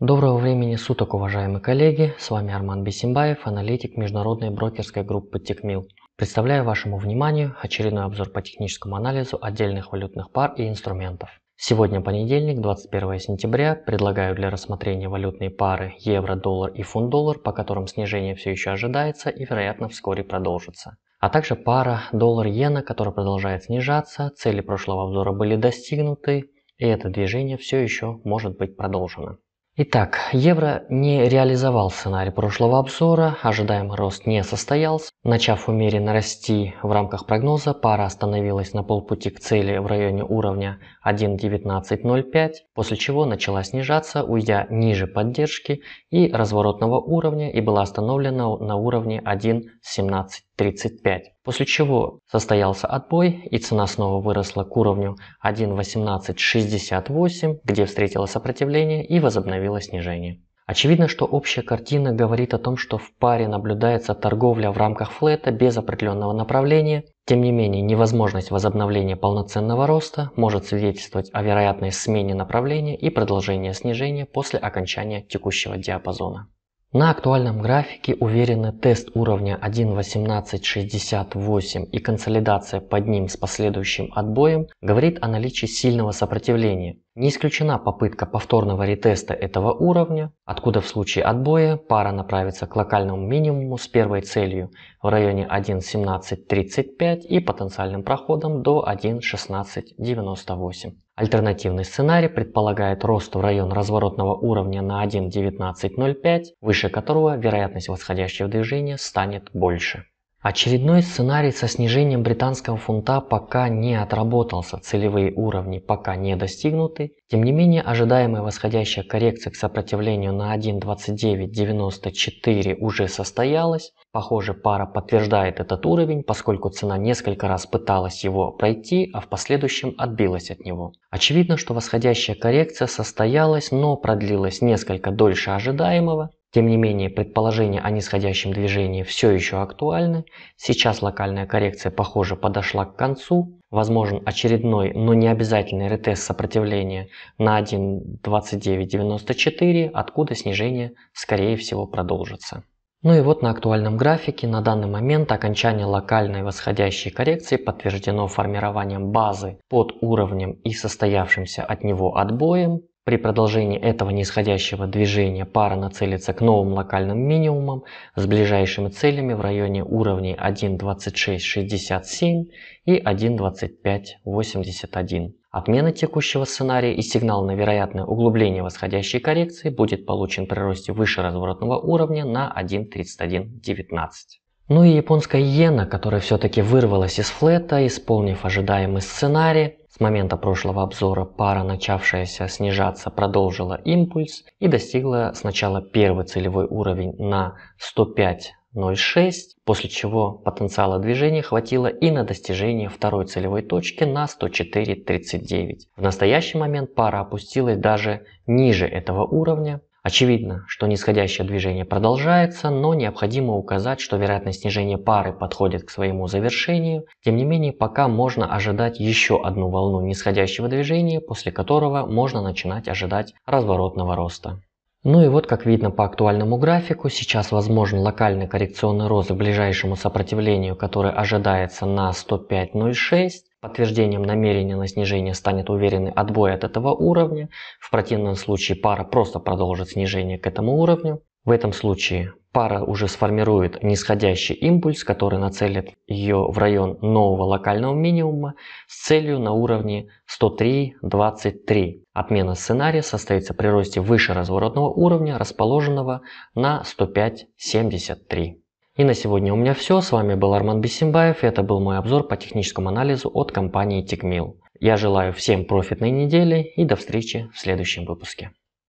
Доброго времени суток, уважаемые коллеги! С вами Арман Бесимбаев, аналитик международной брокерской группы Текмил. Представляю вашему вниманию очередной обзор по техническому анализу отдельных валютных пар и инструментов. Сегодня понедельник, 21 сентября. Предлагаю для рассмотрения валютные пары евро, доллар и фунт доллар, по которым снижение все еще ожидается и, вероятно, вскоре продолжится. А также пара доллар-иена, которая продолжает снижаться, цели прошлого обзора были достигнуты, и это движение все еще может быть продолжено. Итак, евро не реализовал сценарий прошлого обзора, ожидаемый рост не состоялся. Начав умеренно расти в рамках прогноза, пара остановилась на полпути к цели в районе уровня 1.1905, после чего начала снижаться, уйдя ниже поддержки и разворотного уровня и была остановлена на уровне 1.17 35. После чего состоялся отбой и цена снова выросла к уровню 1.1868, где встретила сопротивление и возобновила снижение. Очевидно, что общая картина говорит о том, что в паре наблюдается торговля в рамках флета без определенного направления. Тем не менее, невозможность возобновления полноценного роста может свидетельствовать о вероятной смене направления и продолжении снижения после окончания текущего диапазона. На актуальном графике уверенный тест уровня 1.1868 и консолидация под ним с последующим отбоем говорит о наличии сильного сопротивления. Не исключена попытка повторного ретеста этого уровня, откуда в случае отбоя пара направится к локальному минимуму с первой целью в районе 1.1735 и потенциальным проходом до 1.1698. Альтернативный сценарий предполагает рост в район разворотного уровня на 1.1905, выше которого вероятность восходящего движения станет больше. Очередной сценарий со снижением британского фунта пока не отработался, целевые уровни пока не достигнуты. Тем не менее, ожидаемая восходящая коррекция к сопротивлению на 1.2994 уже состоялась. Похоже, пара подтверждает этот уровень, поскольку цена несколько раз пыталась его пройти, а в последующем отбилась от него. Очевидно, что восходящая коррекция состоялась, но продлилась несколько дольше ожидаемого. Тем не менее, предположения о нисходящем движении все еще актуальны. Сейчас локальная коррекция, похоже, подошла к концу. Возможен очередной, но не обязательный ретест сопротивления на 1.2994, откуда снижение, скорее всего, продолжится. Ну и вот на актуальном графике на данный момент окончание локальной восходящей коррекции подтверждено формированием базы под уровнем и состоявшимся от него отбоем. При продолжении этого нисходящего движения пара нацелится к новым локальным минимумам с ближайшими целями в районе уровней 1.2667 и 1.2581. Отмена текущего сценария и сигнал на вероятное углубление восходящей коррекции будет получен при росте выше разворотного уровня на 1.3119. Ну и японская иена, которая все-таки вырвалась из флета, исполнив ожидаемый сценарий, с момента прошлого обзора пара, начавшаяся снижаться, продолжила импульс и достигла сначала первый целевой уровень на 105.06, после чего потенциала движения хватило и на достижение второй целевой точки на 104.39. В настоящий момент пара опустилась даже ниже этого уровня Очевидно, что нисходящее движение продолжается, но необходимо указать, что вероятность снижения пары подходит к своему завершению. Тем не менее, пока можно ожидать еще одну волну нисходящего движения, после которого можно начинать ожидать разворотного роста. Ну и вот как видно по актуальному графику, сейчас возможен локальный коррекционный рост к ближайшему сопротивлению, которое ожидается на 105.06. Подтверждением намерения на снижение станет уверенный отбой от этого уровня. В противном случае пара просто продолжит снижение к этому уровню. В этом случае пара уже сформирует нисходящий импульс, который нацелит ее в район нового локального минимума с целью на уровне 103.23. Отмена сценария состоится при росте выше разворотного уровня, расположенного на 105.73. И на сегодня у меня все. С вами был Арман Бесимбаев. И это был мой обзор по техническому анализу от компании TechMill. Я желаю всем профитной недели и до встречи в следующем выпуске.